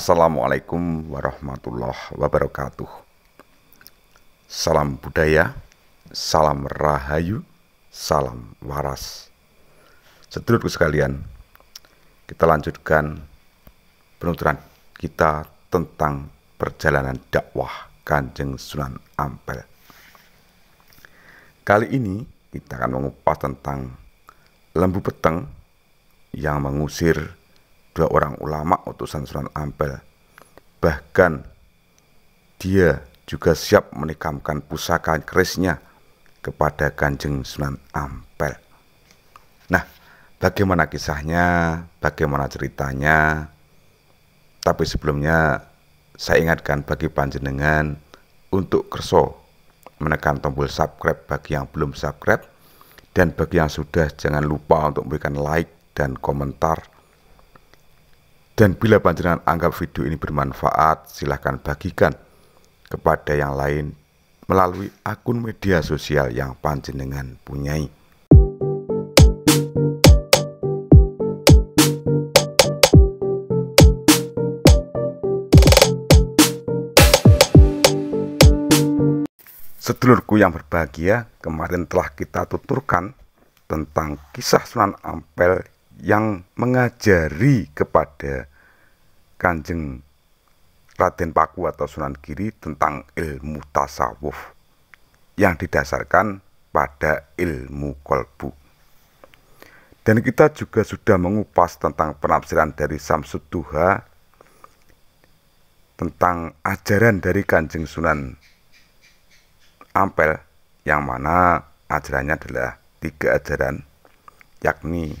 Assalamualaikum warahmatullahi wabarakatuh. Salam budaya, salam rahayu, salam waras. Sedulurku sekalian, kita lanjutkan penuturan kita tentang perjalanan dakwah Kanjeng Sunan Ampel. Kali ini kita akan mengupas tentang lembu peteng yang mengusir dua orang ulama utusan Sunan Ampel. Bahkan dia juga siap menikamkan pusaka kerisnya kepada Kanjeng Sunan Ampel. Nah, bagaimana kisahnya, bagaimana ceritanya? Tapi sebelumnya saya ingatkan bagi panjenengan untuk kerso menekan tombol subscribe bagi yang belum subscribe dan bagi yang sudah jangan lupa untuk memberikan like dan komentar dan bila panjenengan anggap video ini bermanfaat, silahkan bagikan kepada yang lain melalui akun media sosial yang panjenengan punyai. Sedulurku yang berbahagia, kemarin telah kita tuturkan tentang kisah Sunan Ampel yang mengajari kepada Kanjeng Raden Paku atau Sunan Giri tentang ilmu tasawuf yang didasarkan pada ilmu kolbu. Dan kita juga sudah mengupas tentang penafsiran dari Samsud tentang ajaran dari Kanjeng Sunan Ampel yang mana ajarannya adalah tiga ajaran yakni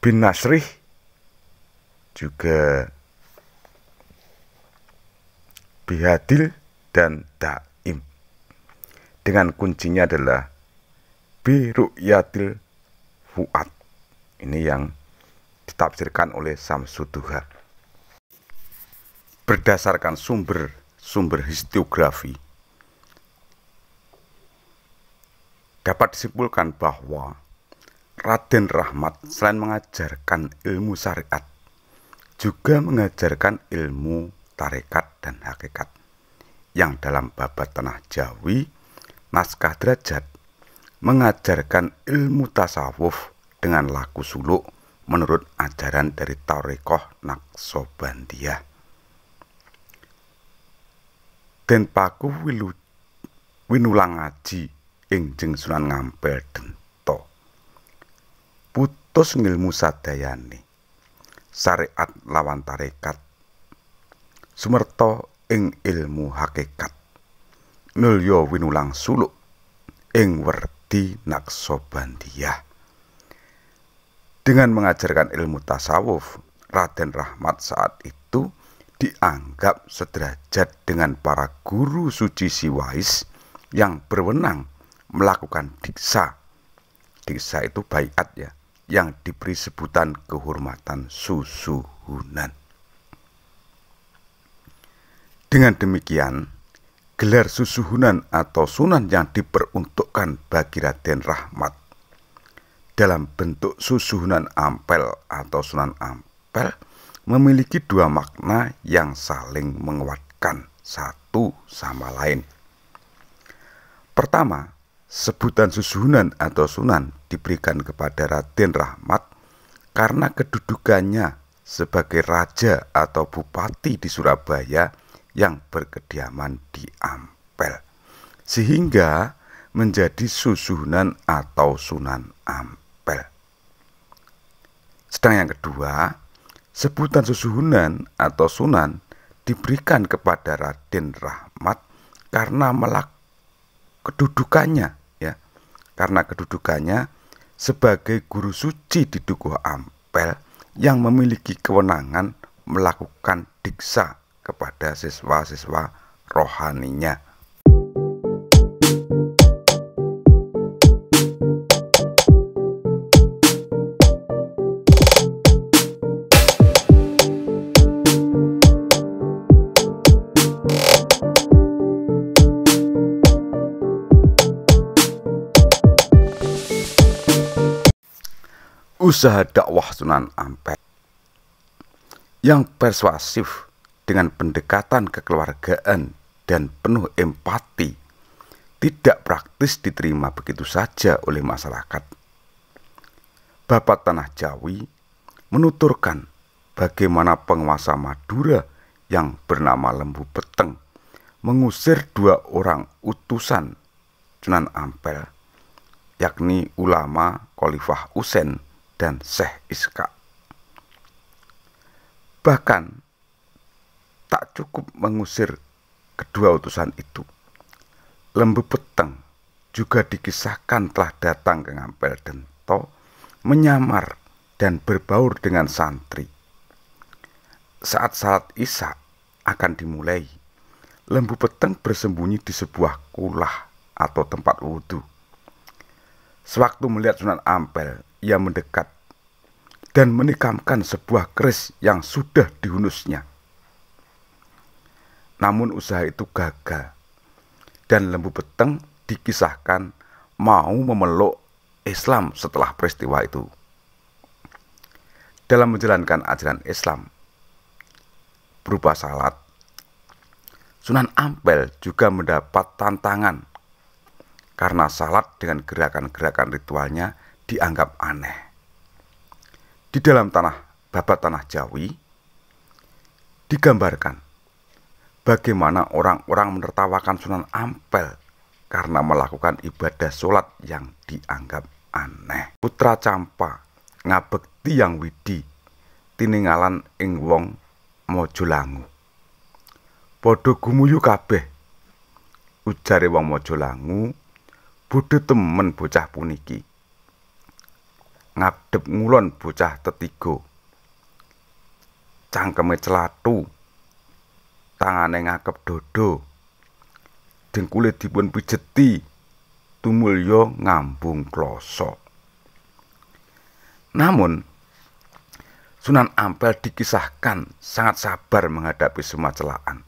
bin Nasrih juga bihadil dan daim. Dengan kuncinya adalah biru biru'yatil fuat Ini yang ditafsirkan oleh Samsuduha. Berdasarkan sumber-sumber historiografi, dapat disimpulkan bahwa Raden Rahmat selain mengajarkan ilmu syariat, juga mengajarkan ilmu tarekat dan hakikat yang dalam babat tanah Jawi naskah derajat mengajarkan ilmu tasawuf dengan laku suluk menurut ajaran dari Tarekoh Naksobandia. Den Paku Wilu, Winulangaji ingjeng Sunan Ngampel Dento. Putus ngilmu sadayani syariat lawan tarekat Sumerto ing ilmu hakikat nulyo winulang suluk ing werdi naksobandiyah dengan mengajarkan ilmu tasawuf Raden Rahmat saat itu dianggap sederajat dengan para guru suci siwais yang berwenang melakukan diksa diksa itu bayat ya yang diberi sebutan kehormatan susuhunan. Dengan demikian, gelar susuhunan atau sunan yang diperuntukkan bagi Raden Rahmat dalam bentuk susuhunan ampel atau sunan ampel memiliki dua makna yang saling menguatkan satu sama lain. Pertama, Sebutan susunan atau sunan diberikan kepada Raden Rahmat karena kedudukannya sebagai raja atau bupati di Surabaya yang berkediaman di Ampel. Sehingga menjadi susunan atau sunan Ampel. Sedang yang kedua, sebutan susunan atau sunan diberikan kepada Raden Rahmat karena melak kedudukannya karena kedudukannya sebagai guru suci di Dukuh Ampel yang memiliki kewenangan melakukan diksa kepada siswa-siswa rohaninya. usaha dakwah Sunan Ampel yang persuasif dengan pendekatan kekeluargaan dan penuh empati tidak praktis diterima begitu saja oleh masyarakat. Bapak Tanah Jawi menuturkan bagaimana penguasa Madura yang bernama Lembu Peteng mengusir dua orang utusan Sunan Ampel, yakni ulama Khalifah Usen dan Syekh Iska. Bahkan tak cukup mengusir kedua utusan itu. Lembu peteng juga dikisahkan telah datang ke Ngampel Dento, menyamar dan berbaur dengan santri. Saat salat Isya akan dimulai, lembu peteng bersembunyi di sebuah kulah atau tempat wudhu. Sewaktu melihat Sunan Ampel, ia mendekat dan menikamkan sebuah keris yang sudah dihunusnya. Namun usaha itu gagal dan Lembu Beteng dikisahkan mau memeluk Islam setelah peristiwa itu. Dalam menjalankan ajaran Islam berupa salat, Sunan Ampel juga mendapat tantangan karena salat dengan gerakan-gerakan ritualnya dianggap aneh. Di dalam tanah babat tanah Jawi digambarkan bagaimana orang-orang menertawakan Sunan Ampel karena melakukan ibadah sholat yang dianggap aneh. Putra Campa ngabekti yang widi tiningalan ing wong Mojolangu. Podo gumuyu kabeh. Ujare wong Mojolangu budu temen bocah puniki ngadep ngulon bocah tetigo, Cangkeme celathu, tangane ngakep dada. Dengkule dipun pijeti, tumulyo ngambung klosok. Namun Sunan Ampel dikisahkan sangat sabar menghadapi semua celaan.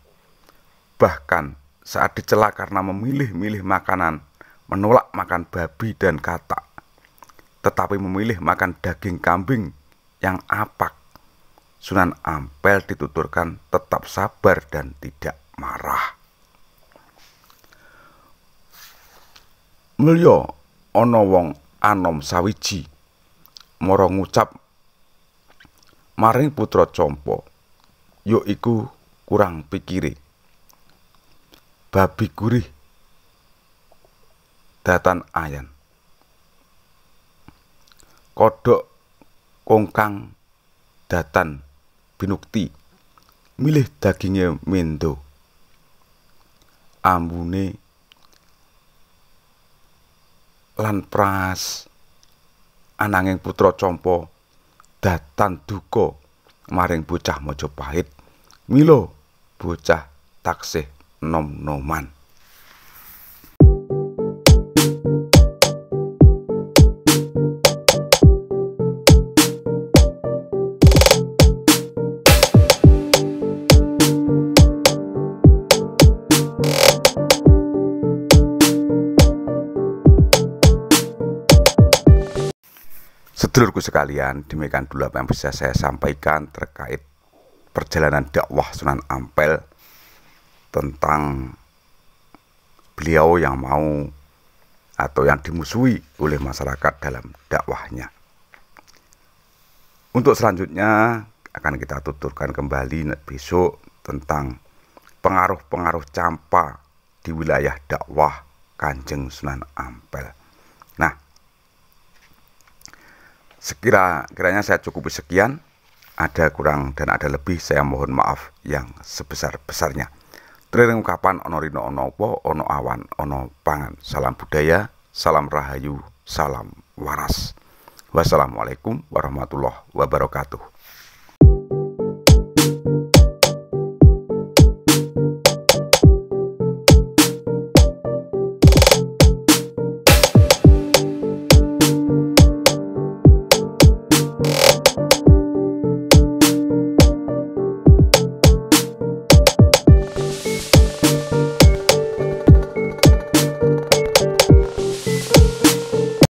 Bahkan saat dicela karena memilih-milih makanan, menolak makan babi dan katak tetapi memilih makan daging kambing yang apak. Sunan Ampel dituturkan tetap sabar dan tidak marah. Mulyo ono wong anom sawiji moro ngucap maring putra compo ya iku kurang pikiri Babi gurih datan ayan. kodhok kongkang datan binukti milih daginge mendo ambune lan pras ananging putra compo datan duka maring bocah mojo pahit milo bocah takseh nom-noman Sedulurku sekalian, demikian dulu apa yang bisa saya sampaikan terkait perjalanan dakwah Sunan Ampel tentang beliau yang mau atau yang dimusuhi oleh masyarakat dalam dakwahnya. Untuk selanjutnya akan kita tuturkan kembali besok tentang pengaruh-pengaruh campa di wilayah dakwah Kanjeng Sunan Ampel. Sekira-kiranya saya cukup sekian. Ada kurang dan ada lebih, saya mohon maaf yang sebesar-besarnya. Triring ungkapan ono rino ono po, ono awan, ono pangan. Salam budaya, salam rahayu, salam waras. Wassalamualaikum warahmatullahi wabarakatuh.